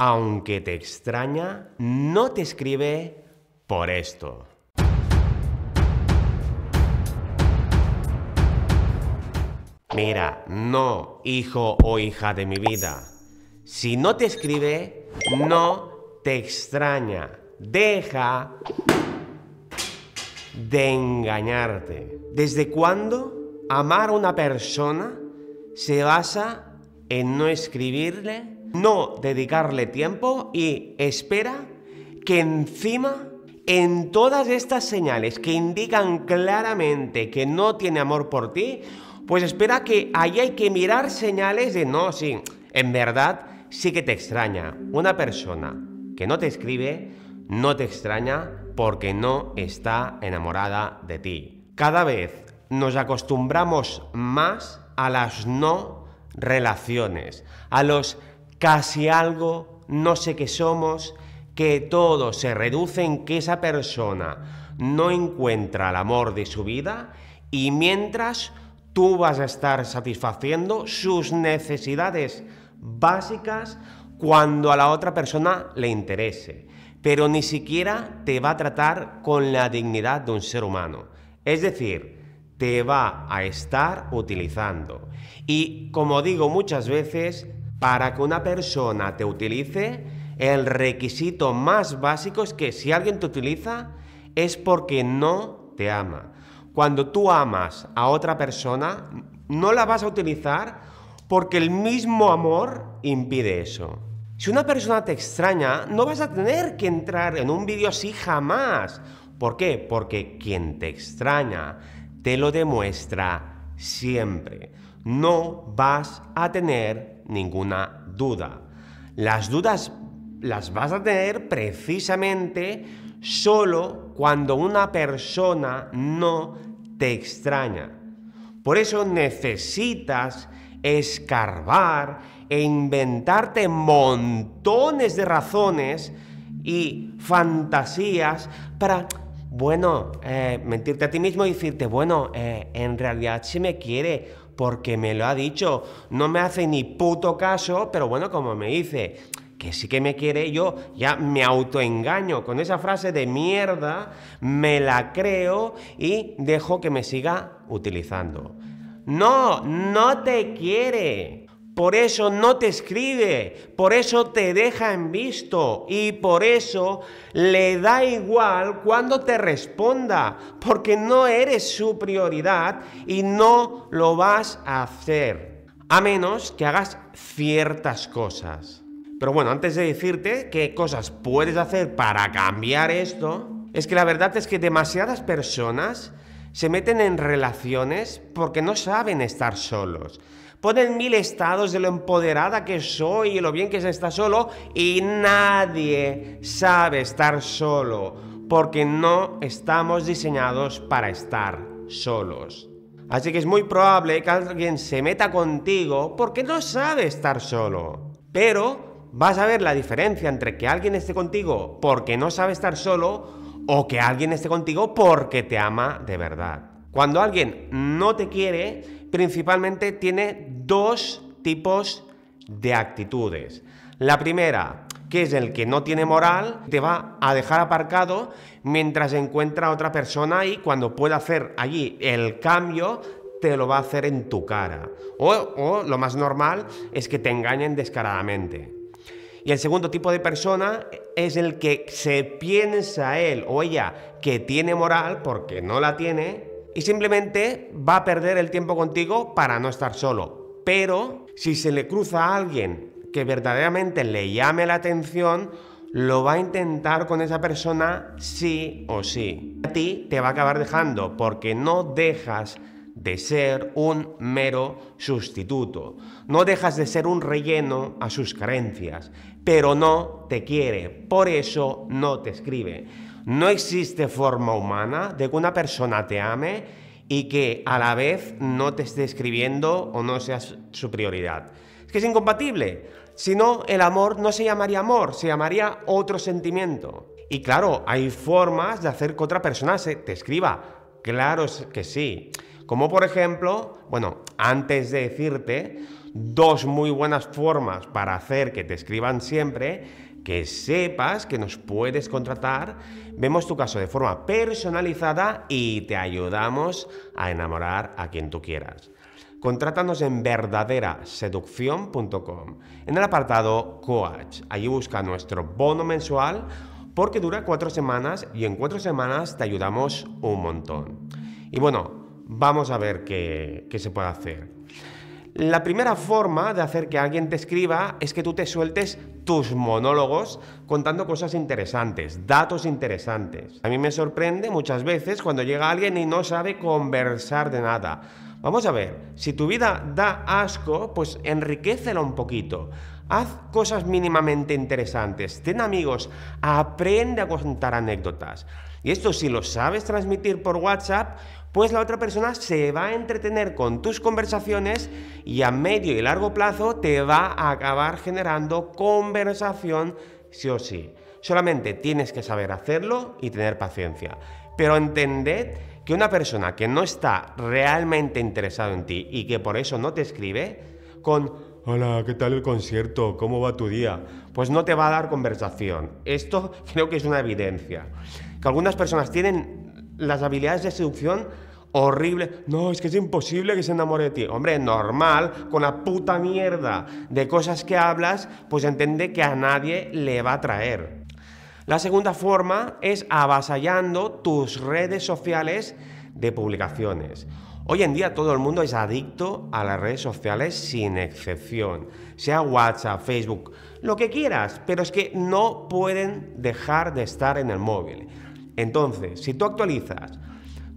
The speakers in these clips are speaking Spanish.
aunque te extraña, no te escribe por esto. Mira, no, hijo o hija de mi vida. Si no te escribe, no te extraña. Deja de engañarte. ¿Desde cuándo amar a una persona se basa en no escribirle no dedicarle tiempo y espera que encima en todas estas señales que indican claramente que no tiene amor por ti, pues espera que ahí hay que mirar señales de no, sí, en verdad sí que te extraña. Una persona que no te escribe, no te extraña porque no está enamorada de ti. Cada vez nos acostumbramos más a las no relaciones, a los casi algo, no sé qué somos, que todo se reduce en que esa persona no encuentra el amor de su vida y mientras tú vas a estar satisfaciendo sus necesidades básicas cuando a la otra persona le interese, pero ni siquiera te va a tratar con la dignidad de un ser humano. Es decir, te va a estar utilizando. Y como digo muchas veces, para que una persona te utilice, el requisito más básico es que si alguien te utiliza es porque no te ama. Cuando tú amas a otra persona, no la vas a utilizar porque el mismo amor impide eso. Si una persona te extraña, no vas a tener que entrar en un vídeo así jamás. ¿Por qué? Porque quien te extraña te lo demuestra siempre no vas a tener ninguna duda. Las dudas las vas a tener precisamente solo cuando una persona no te extraña. Por eso necesitas escarbar e inventarte montones de razones y fantasías para, bueno, eh, mentirte a ti mismo y decirte, bueno, eh, en realidad sí me quiere, porque me lo ha dicho. No me hace ni puto caso, pero bueno, como me dice que sí que me quiere, yo ya me autoengaño con esa frase de mierda, me la creo y dejo que me siga utilizando. No, no te quiere. Por eso no te escribe, por eso te deja en visto y por eso le da igual cuando te responda, porque no eres su prioridad y no lo vas a hacer, a menos que hagas ciertas cosas. Pero bueno, antes de decirte qué cosas puedes hacer para cambiar esto, es que la verdad es que demasiadas personas se meten en relaciones porque no saben estar solos. Ponen mil estados de lo empoderada que soy y lo bien que se está solo y nadie sabe estar solo porque no estamos diseñados para estar solos. Así que es muy probable que alguien se meta contigo porque no sabe estar solo. Pero vas a ver la diferencia entre que alguien esté contigo porque no sabe estar solo o que alguien esté contigo porque te ama de verdad. Cuando alguien no te quiere, principalmente tiene dos tipos de actitudes. La primera, que es el que no tiene moral, te va a dejar aparcado mientras encuentra a otra persona y cuando pueda hacer allí el cambio, te lo va a hacer en tu cara. O, o lo más normal es que te engañen descaradamente. Y el segundo tipo de persona es el que se piensa él o ella que tiene moral porque no la tiene y simplemente va a perder el tiempo contigo para no estar solo. Pero si se le cruza a alguien que verdaderamente le llame la atención, lo va a intentar con esa persona sí o sí. A ti te va a acabar dejando porque no dejas de ser un mero sustituto. No dejas de ser un relleno a sus carencias, pero no te quiere, por eso no te escribe. No existe forma humana de que una persona te ame y que a la vez no te esté escribiendo o no seas su prioridad. Es que es incompatible. Si no, el amor no se llamaría amor, se llamaría otro sentimiento. Y claro, hay formas de hacer que otra persona se te escriba. Claro que sí. Como por ejemplo, bueno, antes de decirte, dos muy buenas formas para hacer que te escriban siempre, que sepas que nos puedes contratar, vemos tu caso de forma personalizada y te ayudamos a enamorar a quien tú quieras. Contrátanos en verdaderaseducción.com. En el apartado Coach, allí busca nuestro bono mensual porque dura cuatro semanas y en cuatro semanas te ayudamos un montón. Y bueno, Vamos a ver qué, se puede hacer. La primera forma de hacer que alguien te escriba es que tú te sueltes tus monólogos contando cosas interesantes, datos interesantes. A mí me sorprende muchas veces cuando llega alguien y no sabe conversar de nada. Vamos a ver, si tu vida da asco, pues enriquecela un poquito. Haz cosas mínimamente interesantes, ten amigos, aprende a contar anécdotas. Y esto si lo sabes transmitir por WhatsApp, pues la otra persona se va a entretener con tus conversaciones y a medio y largo plazo te va a acabar generando conversación sí o sí. Solamente tienes que saber hacerlo y tener paciencia. Pero entended que una persona que no está realmente interesado en ti y que por eso no te escribe, con Hola, ¿qué tal el concierto? ¿Cómo va tu día? Pues no te va a dar conversación. Esto creo que es una evidencia. Que algunas personas tienen las habilidades de seducción horrible. No, es que es imposible que se enamore de ti. Hombre, normal, con la puta mierda de cosas que hablas, pues entiende que a nadie le va a traer. La segunda forma es avasallando tus redes sociales de publicaciones. Hoy en día todo el mundo es adicto a las redes sociales sin excepción, sea WhatsApp, Facebook, lo que quieras, pero es que no pueden dejar de estar en el móvil. Entonces, si tú actualizas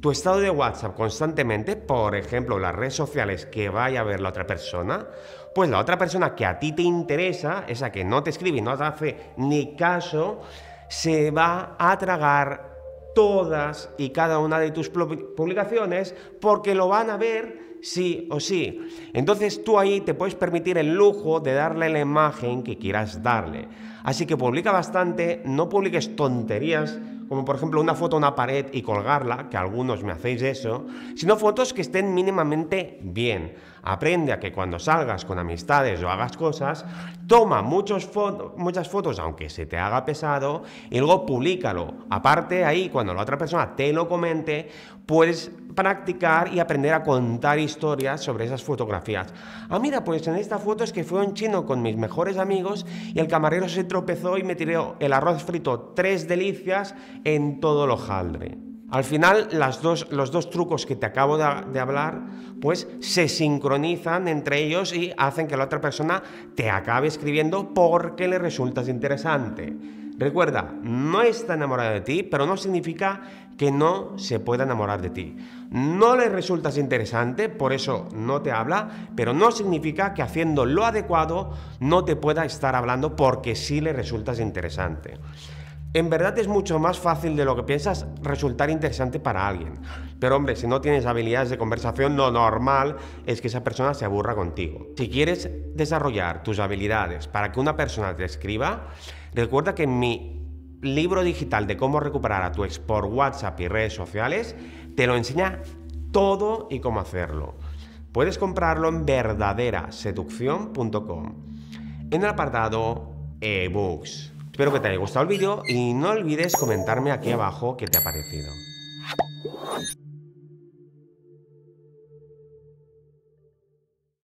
tu estado de WhatsApp constantemente, por ejemplo, las redes sociales que vaya a ver la otra persona, pues la otra persona que a ti te interesa, esa que no te escribe y no te hace ni caso, se va a tragar todas y cada una de tus publicaciones porque lo van a ver sí o sí. Entonces tú ahí te puedes permitir el lujo de darle la imagen que quieras darle. Así que publica bastante, no publiques tonterías como por ejemplo una foto a una pared y colgarla, que algunos me hacéis eso, sino fotos que estén mínimamente bien aprende a que cuando salgas con amistades o hagas cosas, toma muchas fotos aunque se te haga pesado y luego públicalo. Aparte ahí, cuando la otra persona te lo comente, puedes practicar y aprender a contar historias sobre esas fotografías. Ah, mira, pues en esta foto es que fue un chino con mis mejores amigos y el camarero se tropezó y me tiró el arroz frito tres delicias en todo lo jaldre. Al final, los dos trucos que te acabo de, hablar, pues se sincronizan entre ellos y hacen que la otra persona te acabe escribiendo porque le resultas interesante. Recuerda, no está enamorada de ti, pero no significa que no se pueda enamorar de ti. No le resultas interesante, por eso no te habla, pero no significa que haciendo lo adecuado no te pueda estar hablando porque sí le resultas interesante. En verdad es mucho más fácil de lo que piensas resultar interesante para alguien. Pero hombre, si no tienes habilidades de conversación, lo normal es que esa persona se aburra contigo. Si quieres desarrollar tus habilidades para que una persona te escriba, recuerda que en mi libro digital de cómo recuperar a tu ex por WhatsApp y redes sociales, te lo enseña todo y cómo hacerlo. Puedes comprarlo en verdaderaseducción.com. En el apartado ebooks. Espero que te haya gustado el vídeo y no olvides comentarme aquí abajo qué te ha parecido.